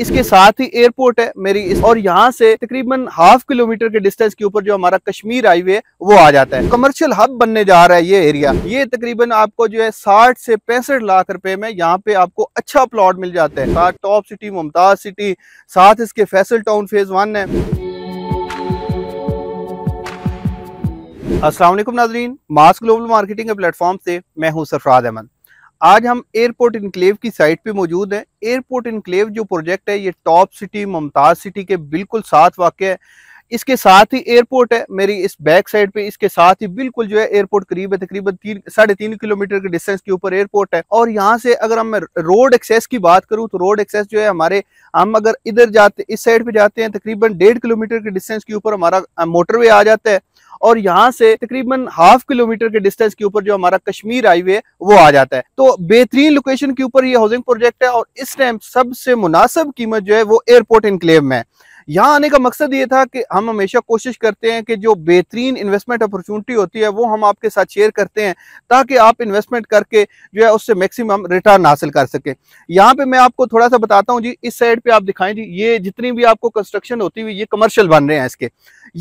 इसके साथ ही एयरपोर्ट है मेरी इस और यहाँ से तकरीबन हाफ किलोमीटर के डिस्टेंस के ऊपर जो हमारा कश्मीर हाईवे वो आ जाता है कमर्शियल हब बनने जा रहा है ये एरिया ये तकरीबन आपको जो है साठ से पैंसठ लाख रुपए में यहाँ पे आपको अच्छा प्लॉट मिल जाता है साथ टॉप सिटी मुमताज सिटी साथ इसके फैसल टाउन फेज वन है असलम नाजरीन मास ग्लोबल मार्केटिंग के प्लेटफॉर्म से मैं हूँ सरफराज अहमद आज हम एयरपोर्ट इनक्लेव की साइट पे मौजूद हैं एयरपोर्ट इनक्लेव जो प्रोजेक्ट है ये टॉप सिटी मुमताज़ सिटी के बिल्कुल साथ वाक़ है इसके साथ ही एयरपोर्ट है मेरी इस बैक साइड पे इसके साथ ही बिल्कुल जो है एयरपोर्ट करीब है तकरीबन तीन साढ़े तीन किलोमीटर के डिस्टेंस के ऊपर एयरपोर्ट है और यहाँ से अगर हम रोड एक्सेस की बात करूँ तो रोड एक्सेस जो है हमारे हम अगर इधर जाते इस साइड पे जाते हैं तकरीबन डेढ़ किलोमीटर के डिस्टेंस के ऊपर हमारा मोटरवे आ जाता है और यहाँ से तकरीबन हाफ किलोमीटर के डिस्टेंस के ऊपर जो हमारा कश्मीर हाईवे वो आ जाता है तो बेहतरीन लोकेशन के ऊपर ये हाउसिंग प्रोजेक्ट है और इस टाइम सबसे मुनासिब कीमत जो है वो एयरपोर्ट इनक्लेव में है यहाँ आने का मकसद ये था कि हम हमेशा कोशिश करते हैं कि जो बेहतरीन इन्वेस्टमेंट अपॉर्चुनिटी होती है वो हम आपके साथ शेयर करते हैं ताकि आप इन्वेस्टमेंट करके जो है उससे मैक्सिमम रिटर्न हासिल कर सकें यहाँ पे मैं आपको थोड़ा सा बताता हूँ जी इस साइड पे आप दिखाएं जी ये जितनी भी आपको कंस्ट्रक्शन होती हुई ये कमर्शियल बन रहे हैं इसके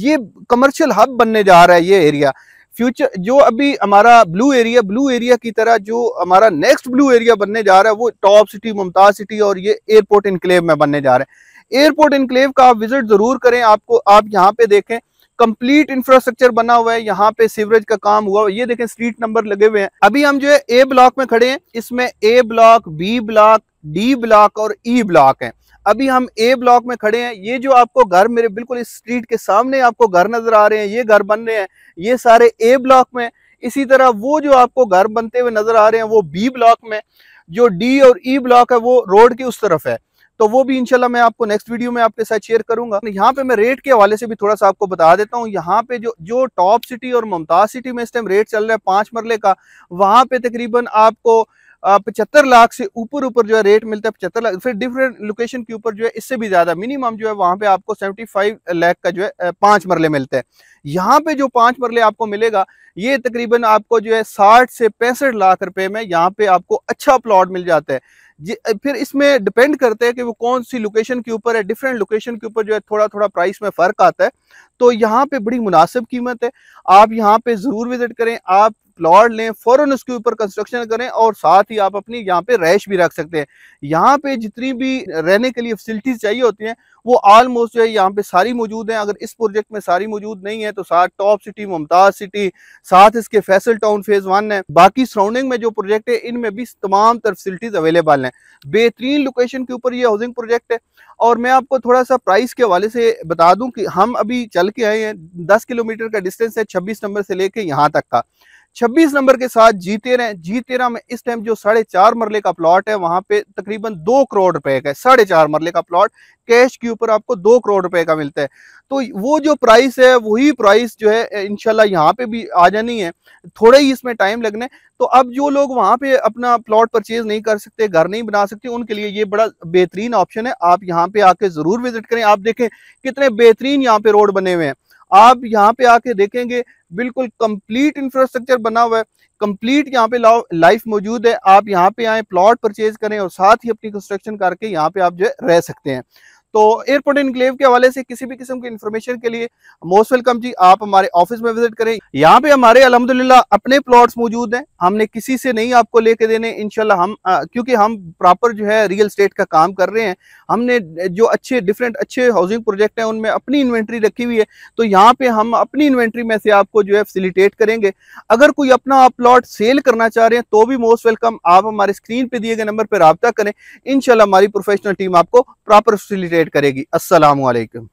ये कमर्शियल हब बनने जा रहा है ये एरिया फ्यूचर जो अभी हमारा ब्लू एरिया ब्लू एरिया की तरह जो हमारा नेक्स्ट ब्लू एरिया बनने जा रहा है वो टॉप सिटी मुमताज सिटी और ये एयरपोर्ट इनक्लेव में बनने जा रहा है एयरपोर्ट इनक्लेव का आप विजिट जरूर करें आपको आप यहाँ पे देखें कंप्लीट इंफ्रास्ट्रक्चर बना हुआ है यहाँ पे सीवरेज का काम हुआ ये देखें स्ट्रीट नंबर लगे हुए हैं अभी हम जो है ए ब्लॉक में खड़े हैं इसमें A block B block D block और ई ब्लॉक है अभी हम ए ब्लॉक में खड़े हैं ये जो आपको घर मेरे बिल्कुल इस स्ट्रीट के सामने आपको घर नजर आ रहे हैं ये घर बन रहे हैं ये सारे ए ब्लॉक में इसी तरह वो जो आपको घर बनते हुए नजर आ रहे हैं वो बी ब्लॉक में जो डी और ई ब्लॉक है वो रोड की उस तरफ है तो वो भी इनशाला मैं आपको नेक्स्ट वीडियो में आपके साथ शेयर करूंगा यहाँ पे मैं रेट के हवाले से भी थोड़ा सा आपको बता देता हूँ यहाँ पे जो जो टॉप सिटी और मुमताज सिटी में इस टाइम रेट चल रहा है पांच मरले का वहां पे तकरीबन आपको पचहत्तर लाख से ऊपर ऊपर जो है रेट मिलता है पचहत्तर लाख फिर डिफरेंट लोकेशन के ऊपर जो है इससे भी ज्यादा मिनिमम जो है वहां पे आपको सेवेंटी फाइव लाख का जो है पांच मरले मिलते हैं यहाँ पे जो पांच मरले आपको मिलेगा ये तकरीबन आपको जो है साठ से पैंसठ लाख रुपए में यहाँ पे आपको अच्छा प्लॉट मिल जाता है फिर इसमें डिपेंड करते हैं कि वो कौन सी लोकेशन के ऊपर है डिफरेंट लोकेशन के ऊपर जो है थोड़ा थोड़ा प्राइस में फ़र्क आता है तो यहाँ पे बड़ी मुनासिब कीमत है आप यहाँ पे ज़रूर विज़िट करें आप प्लॉट लें फौरन उसके ऊपर कंस्ट्रक्शन करें और साथ ही आप अपनी यहाँ पे रैश भी रख सकते हैं यहाँ पे जितनी भी रहने के लिए फैसिलिटीज चाहिए होती हैं वो आलमोस्ट जो है यहाँ पे सारी मौजूद हैं अगर इस प्रोजेक्ट में सारी मौजूद नहीं है तो साथ टॉप सिटी मुमताज सिटी साथ इसके फैसल टाउन फेज वन है बाकी सराउंडिंग में जो प्रोजेक्ट है इनमें भी तमाम तरह फैसिलिटीज अवेलेबल हैं बेहतरीन लोकेशन के ऊपर ये हाउसिंग प्रोजेक्ट है और मैं आपको थोड़ा सा प्राइस के हवाले से बता दूं कि हम अभी चल के आए हैं दस किलोमीटर का डिस्टेंस है छब्बीस नंबर से लेके यहाँ तक का छब्बीस नंबर के साथ जी तेरह जी तेरह में इस टाइम जो साढ़े चार मरले का प्लॉट है वहां पे तकरीबन दो करोड़ रुपए का साढ़े चार मरले का प्लॉट कैश के ऊपर आपको दो करोड़ रुपए का मिलता है तो वो जो प्राइस है वही प्राइस जो है इनशाला यहाँ पे भी आ जानी है थोड़े ही इसमें टाइम लगने तो अब जो लोग वहां पे अपना प्लॉट परचेज नहीं कर सकते घर नहीं बना सकते उनके लिए ये बड़ा बेहतरीन ऑप्शन है आप यहाँ पे आके जरूर विजिट करें आप देखें कितने बेहतरीन यहाँ पे रोड बने हुए हैं आप यहाँ पे आके देखेंगे बिल्कुल कंप्लीट इंफ्रास्ट्रक्चर बना हुआ है कंप्लीट यहाँ पे लाइफ मौजूद है आप यहाँ पे आए प्लॉट परचेज करें और साथ ही अपनी कंस्ट्रक्शन करके यहाँ पे आप जो है रह सकते हैं तो एयरपोर्ट इनक्लेव के हवाले से किसी भी किस्म की इन्फॉर्मेशन के लिए मोस्ट वेलकम जी आप हमारे ऑफिस में विजिट करें यहाँ पे हमारे अलहमदिल्ला अपने प्लॉट्स मौजूद हैं हमने किसी से नहीं आपको लेके देने इनशाला हम आ, क्योंकि हम प्रॉपर जो है रियल स्टेट का काम कर रहे हैं हमने जो अच्छे डिफरेंट अच्छे हाउसिंग प्रोजेक्ट हैं उनमें अपनी इन्वेंट्री रखी हुई है तो यहाँ पे हम अपनी इन्वेंट्री में से आपको जो है फैसिलिटेट करेंगे अगर कोई अपना आप प्लॉट सेल करना चाह रहे हैं तो भी मोस्ट वेलकम आप हमारे स्क्रीन पे दिए गए नंबर पर रबता करें इनशाला हमारी प्रोफेशनल टीम आपको प्रॉपर फैसिलिटेट अपडेट करेगी असलकम